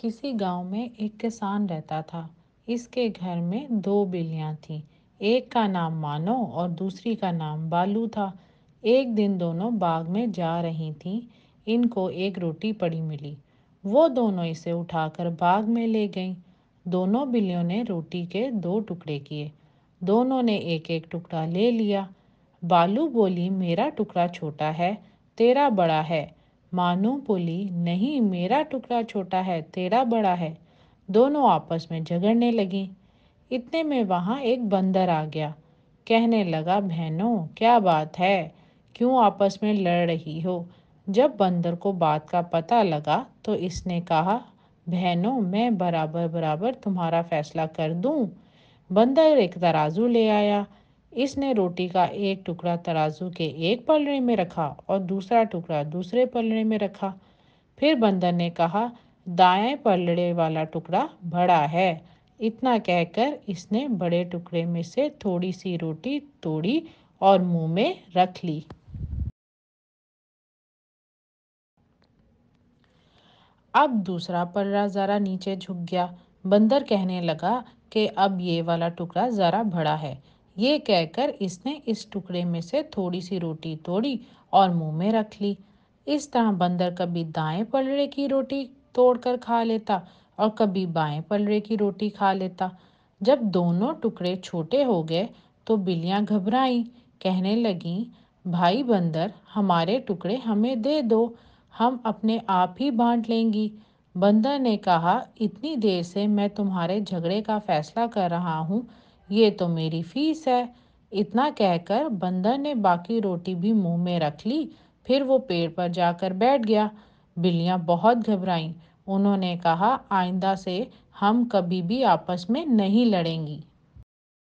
किसी गांव में एक किसान रहता था इसके घर में दो बिल्लियां थीं एक का नाम मानो और दूसरी का नाम बालू था एक दिन दोनों बाग में जा रही थीं इनको एक रोटी पड़ी मिली वो दोनों इसे उठाकर बाग में ले गईं दोनों बिल्लियों ने रोटी के दो टुकड़े किए दोनों ने एक एक टुकड़ा ले लिया बालू बोली मेरा टुकड़ा छोटा है तेरा बड़ा है मानो बोली नहीं मेरा टुकड़ा छोटा है तेरा बड़ा है दोनों आपस में झगड़ने लगी इतने में वहाँ एक बंदर आ गया कहने लगा बहनों क्या बात है क्यों आपस में लड़ रही हो जब बंदर को बात का पता लगा तो इसने कहा बहनों मैं बराबर बराबर तुम्हारा फैसला कर दूं। बंदर एक तराजू ले आया इसने रोटी का एक टुकड़ा तराजू के एक पलड़े में रखा और दूसरा टुकड़ा दूसरे पलड़े में रखा फिर बंदर ने कहा दाएं पलड़े वाला टुकड़ा बड़ा है इतना कहकर इसने बड़े टुकड़े में से थोड़ी सी रोटी तोड़ी और मुंह में रख ली अब दूसरा पलड़ा ज़रा नीचे झुक गया बंदर कहने लगा कि अब ये वाला टुकड़ा ज़रा बड़ा है ये कहकर इसने इस टुकड़े में से थोड़ी सी रोटी तोड़ी और मुंह में रख ली इस तरह बंदर कभी दाएं पलड़े की रोटी तोड़कर खा लेता और कभी बाएं पलड़े की रोटी खा लेता जब दोनों टुकड़े छोटे हो गए तो बिल्लियाँ घबराई कहने लगीं भाई बंदर हमारे टुकड़े हमें दे दो हम अपने आप ही बांट लेंगी बंदर ने कहा इतनी देर से मैं तुम्हारे झगड़े का फैसला कर रहा हूँ ये तो मेरी फीस है इतना कहकर बंदर ने बाकी रोटी भी मुंह में रख ली फिर वो पेड़ पर जाकर बैठ गया बिल्लियाँ बहुत घबराईं उन्होंने कहा आइंदा से हम कभी भी आपस में नहीं लड़ेंगी